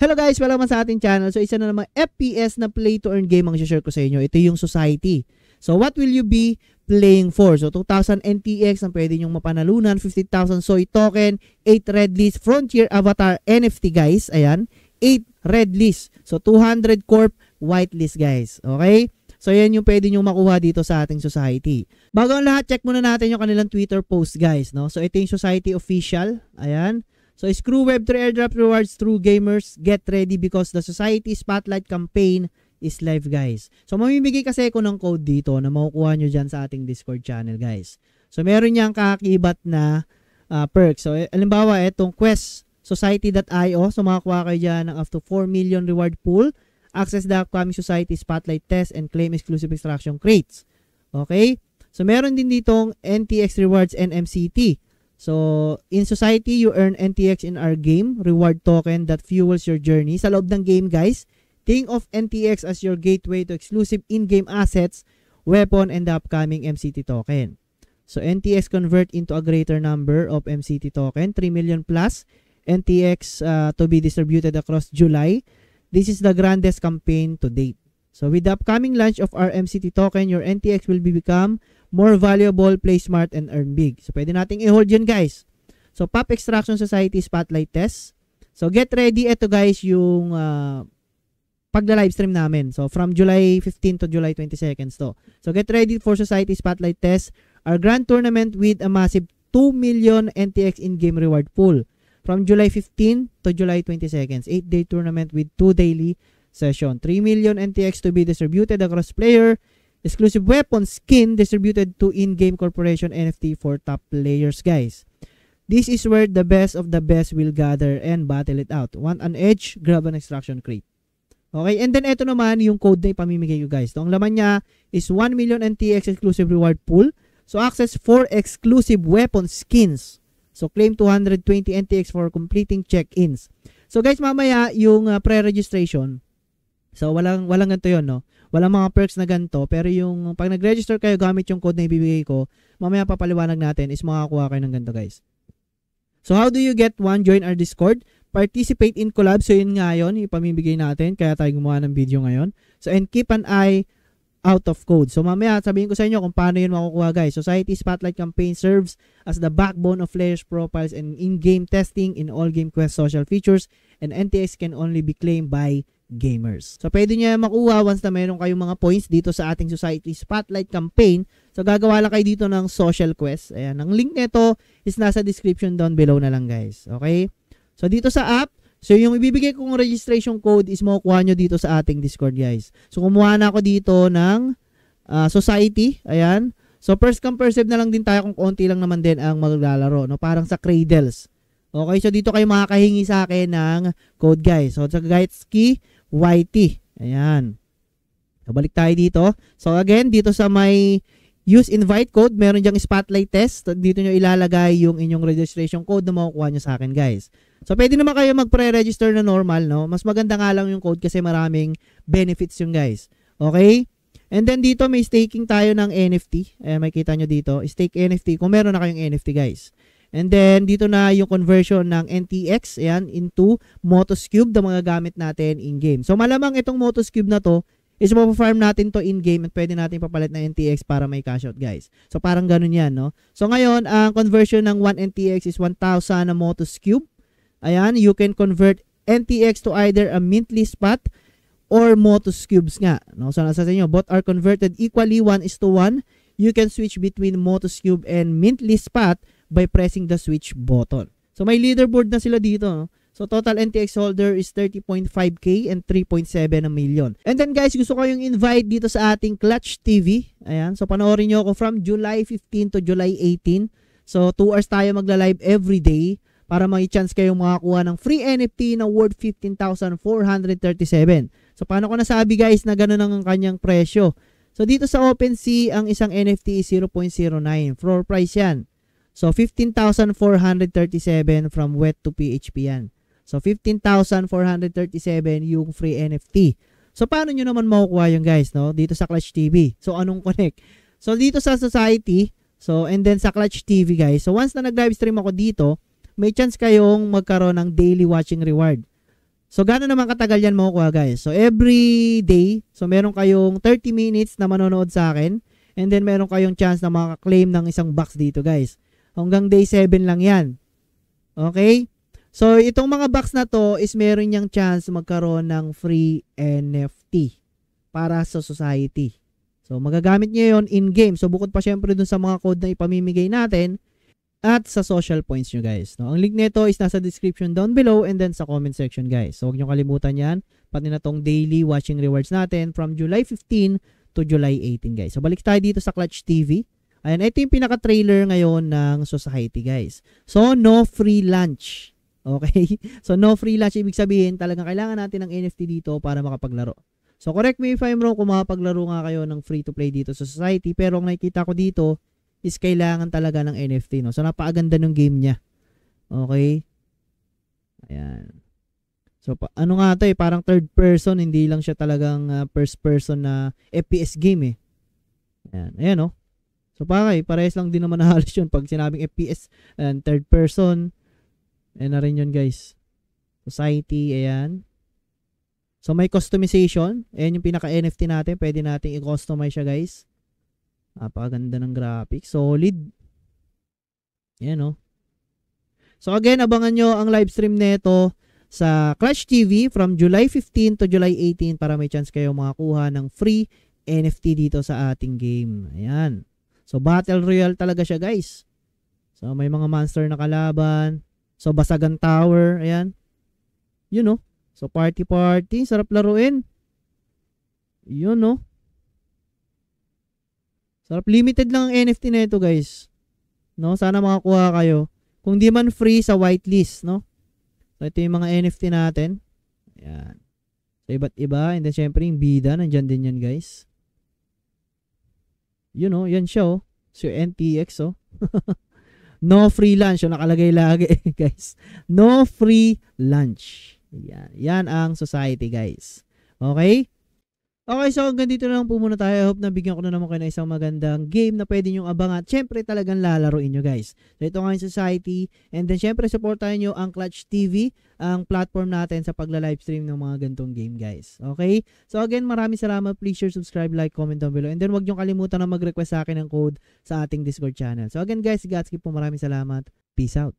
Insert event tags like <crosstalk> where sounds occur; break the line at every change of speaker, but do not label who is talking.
Hello guys, welcome sa ating channel. So isa na namang FPS na play to earn game ang share ko sa inyo. Ito yung Society. So what will you be playing for? So 2,000 NTX ang pwede nyong mapanalunan, 50,000 Soy Token, 8 Red List, Frontier Avatar NFT guys. Ayan, 8 Red List. So 200 Corp White List guys. Okay? So yan yung pwede nyong makuha dito sa ating society. Bago ang lahat, check muna natin yung kanilang Twitter post guys. No? So ito yung society official. Ayan. So, screw Web3 airdrop rewards through gamers. Get ready because the Society Spotlight campaign is live, guys. So, mamimigay kasi ako ng code dito na makukuha nyo dyan sa ating Discord channel, guys. So, meron niyang kakakibat na uh, ah, perks. So, eh, alimbawa, itong Quest Society.io. So, makakuha kayo dyan ng up to 4 million reward pool. Access the upcoming Society Spotlight Test and claim exclusive extraction crates. Okay? So, meron din ditong NTX Rewards and MCT. So, in society, you earn NTX in our game, reward token that fuels your journey. Sa loob ng game, guys, think of NTX as your gateway to exclusive in-game assets, weapon, and the upcoming MCT token. So, NTX convert into a greater number of MCT token, 3 million plus NTX uh, to be distributed across July. This is the grandest campaign to date. So with the upcoming launch of RMCT token, your NTX will be become more valuable, play smart, and earn big. So pwede nating i-hold yun guys. So Pop Extraction Society Spotlight Test. So get ready. Ito guys yung uh, ah, pagla-livestream namin. So from July 15 to July 22 nd to. So get ready for Society Spotlight Test. Our grand tournament with a massive 2 million NTX in-game reward pool from July 15 to July 22 nd 8-day tournament with 2 daily session. 3 million NTX to be distributed across player exclusive weapon skin distributed to in-game corporation NFT for top players, guys. This is where the best of the best will gather and battle it out. Want an edge? Grab an extraction crate. Okay, and then ito naman yung code na ipamimigay ko guys. So, ang laman niya is 1 million NTX exclusive reward pool. So, access for exclusive weapon skins. So, claim 220 NTX for completing check-ins. So, guys, mamaya yung uh, pre-registration, So, walang, walang ganito 'yon, no? Walang mga perks na ganito, pero yung pag nag-register kayo gamit yung code na ibibigay ko, mamaya papaliwanag natin is makakuha kayo ng ganito, guys. So, how do you get one? Join our Discord. Participate in collab. So, yun nga 'yon, ipamibigay natin, kaya tayo gumawa ng video ngayon. So, and keep an eye out of code. So mamaya sabihin ko sa inyo kung paano yun makukuha guys. Society Spotlight Campaign serves as the backbone of players' profiles and in-game testing in all game quest social features and NTS can only be claimed by gamers. So, pwede niyo makuha once na meron kayong mga points dito sa ating Society Spotlight campaign. So, gagawa lang kayo dito ng social quest. Ayan, ang link nito is nasa description down below na lang guys. Okay? So, dito sa app, So, yung ibibigay kong registration code is makukuha nyo dito sa ating Discord, guys. So, kumuha na ako dito ng uh, Society. Ayan. So, first come, first serve na lang din tayo kung konti lang naman din ang maglalaro. No? Parang sa Cradles. Okay, so dito kayo makakahingi sa akin ng code guys. So, sa guides key, YT. Ayan. Balik tayo dito. So again, dito sa may use invite code, meron diyang spotlight test. Dito nyo ilalagay yung inyong registration code na makukuha nyo sa akin guys. So pwede naman kayo pre register na normal, no? Mas maganda nga lang yung code kasi maraming benefits yung guys. Okay? And then dito may staking tayo ng NFT. Eh, makita nyo dito. Stake NFT kung meron na kayong NFT guys. And then, dito na yung conversion ng NTX, ayan, into Motus Cube na magagamit natin in-game. So, malamang itong Motus Cube na to, is mapafarm natin to in-game at pwede natin papalit ng NTX para may cash out, guys. So, parang ganun yan, no? So, ngayon, ang conversion ng 1 NTX is 1,000 na Motus Cube. Ayan, you can convert NTX to either a Mintly spot or Motus Cubes nga. No? So, nasa sa inyo, both are converted equally 1 is to 1. You can switch between Motus Cube and Mintly spot by pressing the switch button. So may leaderboard na sila dito. No? So total NTX holder is 30.5k and 3.7 na million. And then guys, gusto ko yung invite dito sa ating Clutch TV. Ayan, so panoorin nyo ako from July 15 to July 18. So 2 hours tayo magla-live every day para may chance kayong makakuha ng free NFT na worth 15,437. So paano ko nasabi guys na ganun ang kanyang presyo? So dito sa OpenSea, ang isang NFT is 0.09. Floor price yan. So, 15,437 from wet to PHP yan. So, 15,437 yung free NFT. So, paano nyo naman makukuha yung guys, no? Dito sa Clutch TV. So, anong connect? So, dito sa Society, so, and then sa Clutch TV, guys. So, once na nag-live stream ako dito, may chance kayong magkaroon ng daily watching reward. So, gano'n naman katagal yan makukuha, guys. So, every day, so, meron kayong 30 minutes na manonood sa akin. And then, meron kayong chance na makaklaim ng isang box dito, guys. Hanggang day 7 lang yan. Okay? So, itong mga box na to is meron niyang chance magkaroon ng free NFT para sa society. So, magagamit niyo yon in-game. So, bukod pa syempre dun sa mga code na ipamimigay natin at sa social points nyo guys. No? Ang link nito is nasa description down below and then sa comment section guys. So, huwag nyo kalimutan yan. Pati na tong daily watching rewards natin from July 15 to July 18 guys. So, balik tayo dito sa Clutch TV. Ayan, ito yung pinaka-trailer ngayon ng society, guys. So, no free lunch. Okay? <laughs> So, no free lunch. Ibig sabihin, talagang kailangan natin ng NFT dito para makapaglaro. So, correct me if I'm wrong kung makapaglaro nga kayo ng free-to-play dito sa society. Pero, ang nakikita ko dito is kailangan talaga ng NFT, no? So, napaaganda ng game niya. Okay? Ayan. So, pa- ano nga to eh, parang third person, hindi lang siya talagang uh, first person na FPS game eh. Ayan, ayan oh. So pakay, parehas lang din naman na halos yun. Pag sinabing FPS, and third person, ayan na rin yun guys. Society, ayan. So may customization. Ayan yung pinaka-NFT natin. Pwede nating i-customize siya guys. Napakaganda ng graphics. Solid. Ayan o. Oh. So again, abangan nyo ang live stream nito sa Clutch TV from July 15 to July 18 para may chance kayo makakuha ng free NFT dito sa ating game. Ayan. So, Battle Royale talaga siya, guys. So, may mga monster na kalaban. So, Basagan Tower. Ayan. You oh. know. So, party-party. Sarap laruin. You oh. know. Sarap. Limited lang ang NFT na ito, guys. No? Sana makakuha kayo. Kung di man free sa whitelist, no? So, ito yung mga NFT natin. Ayan. So, iba't iba. And then, syempre, yung bida. Nandyan din yan, guys. You know, yan siya oh. So NTX oh. <laughs> no free lunch. Yung oh, nakalagay lagi <laughs> guys. No free lunch. Yan. Yan ang society guys. Okay? Okay, so hanggang dito na lang po muna tayo. I hope nabigyan ko na naman kayo ng isang magandang game na pwede nyong abangan. syempre talagang lalaroin nyo guys. So, ito nga yung society. And then, siyempre, supportahan nyo ang Clutch TV, ang platform natin sa pagla-livestream ng mga gantong game guys. Okay? So, again, maraming salamat. Please share, subscribe, like, comment down below. And then, wag nyo kalimutan na mag-request sa akin ng code sa ating Discord channel. So, again guys, Gatsky po maraming salamat. Peace out.